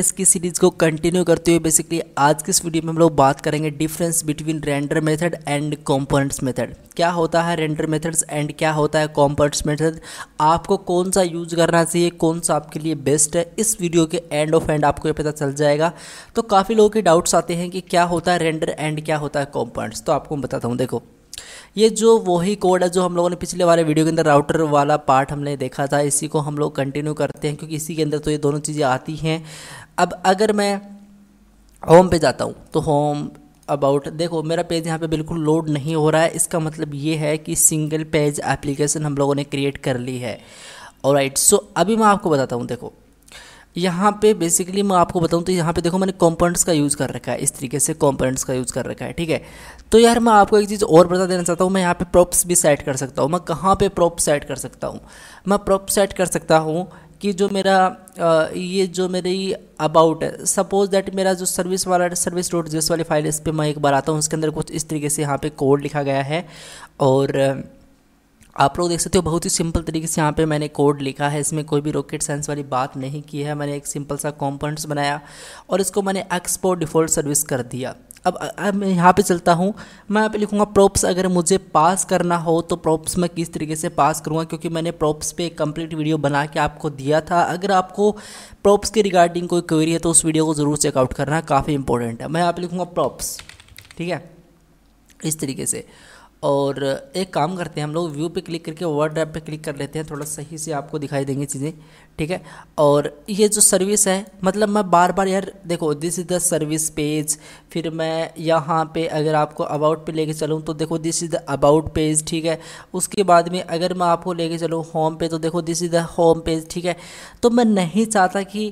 इसकी सीरीज को कंटिन्यू करते हुए बेसिकली आज की इस वीडियो में हम लोग बात करेंगे difference between render method and components method क्या होता है रेंडर मेथड्स एंड क्या होता है कंपोनेंट्स मेथड आपको कौन सा यूज करना चाहिए कौन सा आपके लिए बेस्ट है इस वीडियो के एंड ऑफ एंड आपको ये पता चल जाएगा तो काफ़ी लोगों के डाउट्स आते हैं कि क्या होता है रेंडर एंड क्या होता है कॉम्पोनेंट्स तो आपको बताता हूँ देखो ये जो वही कोड है जो हम लोगों ने पिछले वाले वीडियो के अंदर राउटर वाला पार्ट हमने देखा था इसी को हम लोग कंटिन्यू करते हैं क्योंकि इसी के अंदर तो ये दोनों चीज़ें आती हैं अब अगर मैं होम पे जाता हूँ तो होम अबाउट देखो मेरा पेज यहाँ पे बिल्कुल लोड नहीं हो रहा है इसका मतलब ये है कि सिंगल पेज एप्लीकेशन हम लोगों ने क्रिएट कर ली है और सो अभी मैं आपको बताता हूँ देखो यहाँ पे बेसिकली मैं आपको बताऊँ तो यहाँ पे देखो मैंने कॉम्पोनेंट्स का यूज़ कर रखा है इस तरीके से कॉम्पोनेंट्स का यूज़ कर रखा है ठीक है तो यार मैं आपको एक चीज़ और बता देना चाहता हूँ मैं यहाँ पे प्रॉप्स भी सेट कर सकता हूँ मैं कहाँ पे प्रॉप सेट कर सकता हूँ मैं प्रॉप सेट कर सकता हूँ कि जो मेरा आ, ये जो मेरी अबाउट है सपोज दैट मेरा जो सर्विस वाला सर्विस डॉट जिस वाली फाइल इस पर मैं एक बार आता हूँ उसके अंदर कुछ इस तरीके से यहाँ पर कोड लिखा गया है और आप लोग देख सकते हो बहुत ही सिंपल तरीके से यहाँ पे मैंने कोड लिखा है इसमें कोई भी रॉकेट साइंस वाली बात नहीं की है मैंने एक सिंपल सा कॉम्पोनेंट्स बनाया और इसको मैंने एक्सपोर्ट डिफ़ॉल्ट सर्विस कर दिया अब मैं यहाँ पे चलता हूँ मैं यहाँ पे लिखूँगा प्रॉप्स अगर मुझे पास करना हो तो प्रॉप्स मैं किस तरीके से पास करूँगा क्योंकि मैंने प्रॉप्स पर एक कम्प्लीट वीडियो बना के आपको दिया था अगर आपको प्रॉप्स के रिगार्डिंग कोई क्वेरी है तो उस वीडियो को ज़रूर चेकआउट करना काफ़ी इंपॉर्टेंट है मैं यहाँ पर लिखूँगा प्रॉप्स ठीक है इस तरीके से और एक काम करते हैं हम लोग व्यू पे क्लिक करके वर्ड ड्राइव पे क्लिक कर लेते हैं थोड़ा सही से आपको दिखाई देंगे चीज़ें ठीक है और ये जो सर्विस है मतलब मैं बार बार यार देखो this is the service page फिर मैं यहाँ पे अगर आपको अबाउट पे लेके चलूँ तो देखो this is the about page ठीक है उसके बाद में अगर मैं आपको लेके चलूँ होम पे तो देखो this is the home page ठीक है तो मैं नहीं चाहता कि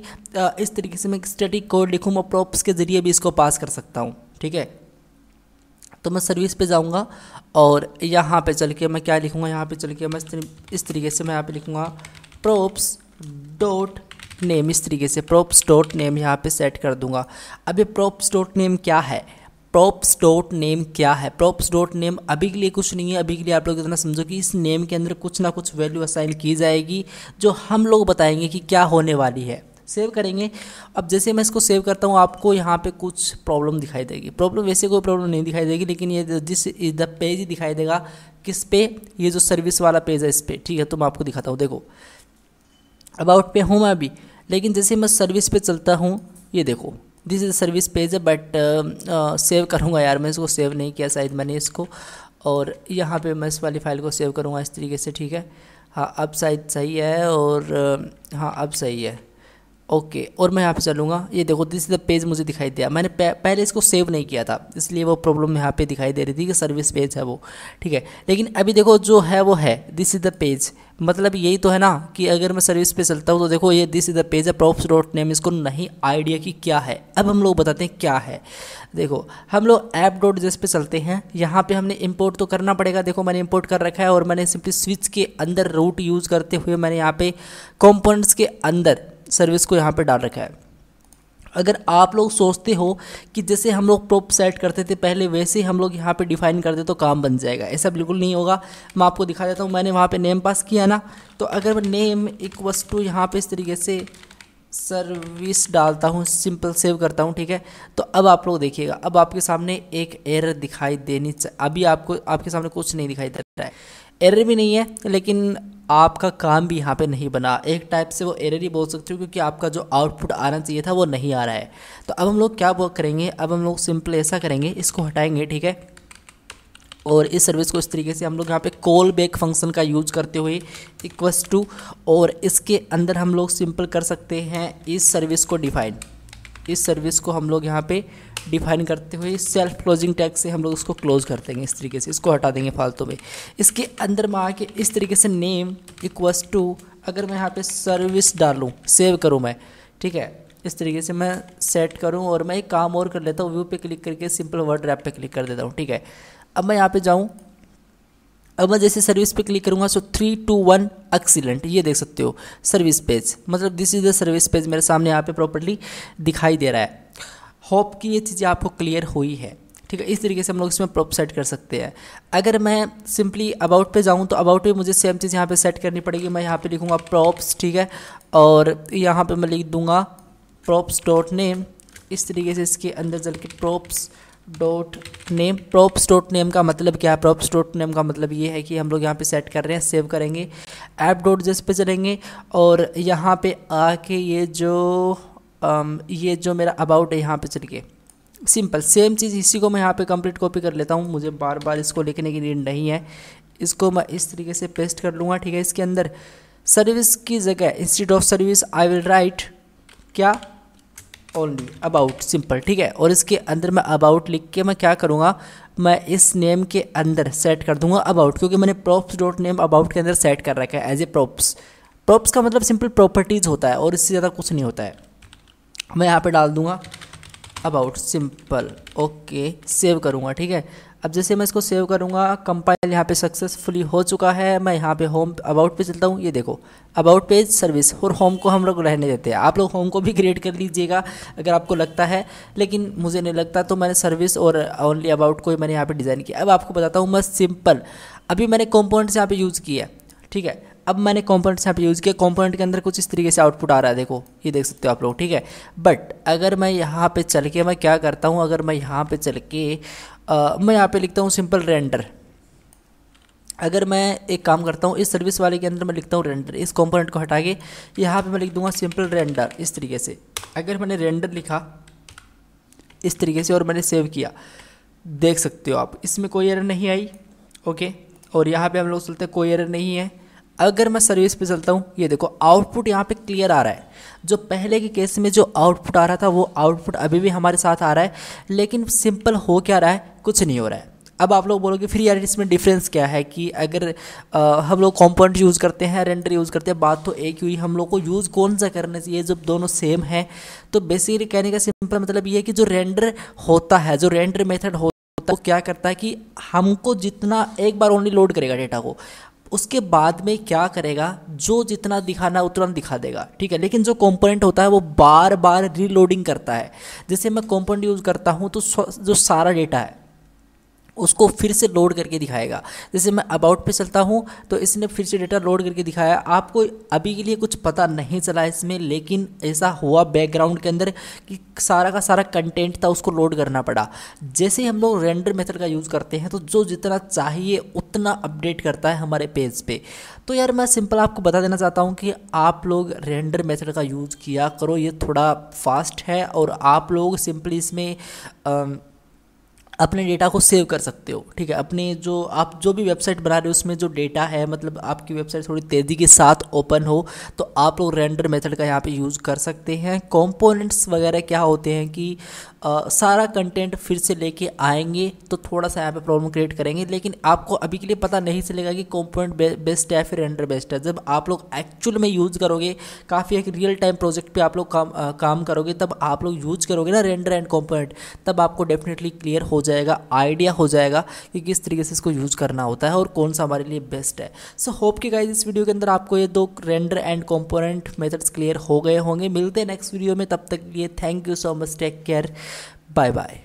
इस तरीके से मैं स्टडी कोड लिखूँ मैं प्रॉप्स के ज़रिए भी इसको पास कर सकता हूँ ठीक है तो मैं सर्विस पे जाऊँगा और यहाँ पे चल के मैं क्या लिखूँगा यहाँ पे चल के मैं इस तरीके से मैं यहाँ पे लिखूँगा प्रोप्स डॉट नेम इस तरीके से प्रोप्स डॉट नेम यहाँ पे सेट कर दूँगा अब ये प्रोप्स डॉट नेम क्या है प्रोप्स डॉट नेम क्या है प्रोप्स डॉट नेम अभी के लिए कुछ नहीं है अभी के लिए आप लोग इतना समझो कि इस नेम के अंदर कुछ ना कुछ वैल्यू असाइन की जाएगी जो हम लोग बताएंगे कि क्या होने वाली है सेव करेंगे अब जैसे मैं इसको सेव करता हूँ आपको यहाँ पे कुछ प्रॉब्लम दिखाई देगी प्रॉब्लम वैसे कोई प्रॉब्लम नहीं दिखाई देगी लेकिन ये जिस द पेज दिखाई देगा किस पे ये जो सर्विस वाला पेज है इस पर ठीक है तो मैं आपको दिखाता हूँ देखो अबाउट पे हूँ मैं अभी लेकिन जैसे मैं सर्विस पे चलता हूँ ये देखो दिस इज़ सर्विस पेज है बट सेव करूँगा यार मैं इसको सेव नहीं किया शायद मैंने इसको और यहाँ पे मैं इस वाली फाइल को सेव करूँगा इस तरीके से ठीक है हाँ अब शायद सही है और हाँ अब सही है ओके okay, और मैं यहाँ पे चलूँगा ये देखो दिस द पेज मुझे दिखाई दिया मैंने पहले इसको सेव नहीं किया था इसलिए वो प्रॉब्लम यहाँ पे दिखाई दे रही थी कि सर्विस पेज है वो ठीक है लेकिन अभी देखो जो है वो है दिस इज़ द पेज मतलब यही तो है ना कि अगर मैं सर्विस पे चलता हूँ तो देखो ये दिस इज़ द पेज है प्रॉप्स डॉट नेम इसको नहीं आइडिया कि क्या है अब हम लोग बताते हैं क्या है देखो हम लोग ऐप डॉट जिस पे चलते हैं यहाँ पे हमने इंपोर्ट तो करना पड़ेगा देखो मैंने इंपोर्ट कर रखा है और मैंने सिंपली स्विच के अंदर रूट यूज़ करते हुए मैंने यहाँ पे कॉम्पोनेंट्स के अंदर सर्विस को यहाँ पर डाल रखा है अगर आप लोग सोचते हो कि जैसे हम लोग प्रोप सेट करते थे पहले वैसे ही हम लोग यहाँ पे डिफाइन करते तो काम बन जाएगा ऐसा बिल्कुल नहीं होगा मैं आपको दिखा देता हूँ मैंने वहाँ पे नेम पास किया ना तो अगर मैं नेम इक्वस टू यहाँ पे इस तरीके से सर्विस डालता हूँ सिंपल सेव करता हूँ ठीक है तो अब आप लोग देखिएगा अब आपके सामने एक एरर दिखाई देनी अभी आपको आपके सामने कुछ नहीं दिखाई दे रहा है एरर भी नहीं है लेकिन आपका काम भी यहाँ पे नहीं बना एक टाइप से वो एरर ही बोल सकते हो क्योंकि आपका जो आउटपुट आना चाहिए था वो नहीं आ रहा है तो अब हम लोग क्या करेंगे अब हम लोग सिंपल ऐसा करेंगे इसको हटाएंगे ठीक है और इस सर्विस को इस तरीके से हम लोग यहाँ पे कॉल बैक फंक्शन का यूज करते हुए इक्वस टू और इसके अंदर हम लोग सिंपल कर सकते हैं इस सर्विस को डिफाइन इस सर्विस को हम लोग यहाँ पे डिफाइन करते हुए सेल्फ क्लोजिंग टैग से हम लोग उसको क्लोज कर देंगे इस तरीके से इसको हटा देंगे फालतू में इसके अंदर में आके इस तरीके से नेम इक्वस टू अगर मैं यहाँ पे सर्विस डालूँ सेव करूँ मैं ठीक है इस तरीके से मैं सेट करूँ और मैं एक काम और कर लेता हूँ व्यू पे क्लिक करके सिंपल वर्ड रैप पे क्लिक कर देता हूँ ठीक है अब मैं यहाँ पे जाऊँ अब मैं जैसे सर्विस पे क्लिक करूँगा so three two one excellent ये देख सकते हो सर्विस पेज मतलब this is the service page मेरे सामने यहाँ पे प्रॉपरली दिखाई दे रहा है होप कि ये चीज़ें आपको क्लियर हुई है ठीक है इस तरीके से हम लोग इसमें प्रॉप सेट कर सकते हैं अगर मैं सिंपली अबाउट पे जाऊँ तो अबाउट पे मुझे सेम चीज़ यहाँ पे सेट करनी पड़ेगी मैं यहाँ पे लिखूँगा प्रॉप्स ठीक है और यहाँ पे मैं लिख दूँगा प्रॉप्स डॉट नेम इस तरीके से इसके अंदर चल के props dot name props dot name का मतलब क्या है प्रॉप्स डॉट नेम का मतलब ये है कि हम लोग यहाँ पे सेट कर रहे हैं सेव करेंगे ऐप डॉट जिस पे चलेंगे और यहाँ पे आके ये जो ये जो मेरा अबाउट है यहाँ पे चलिए सिंपल सेम चीज़ इसी को मैं यहाँ पे कंप्लीट कॉपी कर लेता हूँ मुझे बार बार इसको लिखने की नीड नहीं है इसको मैं इस तरीके से पेस्ट कर लूँगा ठीक है इसके अंदर सर्विस की जगह institute of service I will write क्या ओनली अबाउट सिंपल ठीक है और इसके अंदर मैं अबाउट लिख के मैं क्या करूँगा मैं इस नेम के अंदर सेट कर दूंगा अबाउट क्योंकि मैंने प्रॉप्स डॉट नेम अबाउट के अंदर सेट कर रखा है एज ए प्रॉप्स प्रॉप्स का मतलब सिंपल प्रॉपर्टीज़ होता है और इससे ज़्यादा कुछ नहीं होता है मैं यहाँ पे डाल दूँगा अबाउट सिंपल ओके सेव करूँगा ठीक है अब जैसे मैं इसको सेव करूँगा कंपाइल यहाँ पे सक्सेसफुली हो चुका है मैं यहाँ पे होम अबाउट पे चलता हूँ ये देखो अबाउट पेज सर्विस और होम को हम लोग रहने देते हैं आप लोग होम को भी क्रिएट कर लीजिएगा अगर आपको लगता है लेकिन मुझे नहीं लगता तो मैंने सर्विस और ओनली अबाउट को मैंने यहाँ पर डिज़ाइन किया अब आपको बताता हूँ मैं सिंपल अभी मैंने कॉम्पोनेंट्स यहाँ पर यूज़ किया ठीक है अब मैंने कॉम्पोनेंट यहाँ यूज़ किया कॉम्पोनेंट के अंदर कुछ इस तरीके से आउटपुट आ रहा है देखो ये देख सकते हो आप लोग ठीक है बट अगर मैं यहाँ पे चल के मैं क्या करता हूँ अगर मैं यहाँ पे चल के आ, मैं यहाँ पे लिखता हूँ सिंपल रेंडर अगर मैं एक काम करता हूँ इस सर्विस वाले के अंदर मैं लिखता हूँ रेंडर इस कॉम्पोनेंट को हटा के यहाँ पर मैं लिख दूँगा सिंपल रेंडर इस तरीके से अगर मैंने रेंडर लिखा इस तरीके से और मैंने सेव किया देख सकते हो आप इसमें कोई एरर नहीं आई ओके और यहाँ पे हम लोग चलते कोई एरर नहीं है अगर मैं सर्विस पे चलता हूँ ये देखो आउटपुट यहाँ पे क्लियर आ रहा है जो पहले के केस में जो आउटपुट आ रहा था वो आउटपुट अभी भी हमारे साथ आ रहा है लेकिन सिंपल हो क्या रहा है कुछ नहीं हो रहा है अब आप लोग बोलोगे फिर यार इसमें डिफरेंस क्या है कि अगर आ, हम लोग कॉम्पोनेंट यूज़ करते हैं रेंडर यूज़ करते हैं बात तो एक ही हुई हम लोग को यूज़ कौन सा करना चाहिए जब दोनों सेम है तो बेसिकली कहने का सिंपल मतलब ये है कि जो रेंडर होता है जो रेंडर मेथड होता है वो क्या करता है कि हमको जितना एक बार ओनली लोड करेगा डेटा को उसके बाद में क्या करेगा जो जितना दिखाना उतना दिखा देगा ठीक है लेकिन जो कंपोनेंट होता है वो बार बार रीलोडिंग करता है जैसे मैं कंपोनेंट यूज़ करता हूँ तो जो सारा डेटा है उसको फिर से लोड करके दिखाएगा जैसे मैं अबाउट पे चलता हूँ तो इसने फिर से डेटा लोड करके दिखाया आपको अभी के लिए कुछ पता नहीं चला इसमें लेकिन ऐसा हुआ बैकग्राउंड के अंदर कि सारा का सारा कंटेंट था उसको लोड करना पड़ा जैसे ही हम लोग रेंडर मेथड का यूज़ करते हैं तो जो जितना चाहिए उतना अपडेट करता है हमारे पेज पे तो यार मैं सिंपल आपको बता देना चाहता हूँ कि आप लोग रेंडर मेथड का यूज़ किया करो ये थोड़ा फास्ट है और आप लोग सिंपली इसमें अपने डेटा को सेव कर सकते हो ठीक है अपने जो आप जो भी वेबसाइट बना रहे हो उसमें जो डेटा है मतलब आपकी वेबसाइट थोड़ी तेज़ी के साथ ओपन हो तो आप लोग रेंडर मेथड का यहाँ पे यूज़ कर सकते हैं कंपोनेंट्स वगैरह क्या होते हैं कि आ, सारा कंटेंट फिर से लेके आएंगे तो थोड़ा सा यहाँ पे प्रॉब्लम क्रिएट करेंगे लेकिन आपको अभी के लिए पता नहीं चलेगा कि कॉम्पोनेंट बे, बेस्ट है फिर रेंडर बेस्ट है जब आप लोग एक्चुअल में यूज़ करोगे काफ़ी एक रियल टाइम प्रोजेक्ट पे आप लोग काम आ, काम करोगे तब आप लोग यूज़ करोगे ना रेंडर एंड कॉम्पोनेंट तब आपको डेफिनेटली क्लियर हो जाएगा आइडिया हो जाएगा कि किस तरीके से इसको यूज़ करना होता है और कौन सा हमारे लिए बेस्ट है सो होप कि गाइज इस वीडियो के अंदर आपको ये दो render and component methods clear हो गए होंगे मिलते हैं नेक्स्ट वीडियो में तब तक लिए thank you so much take care Bye bye.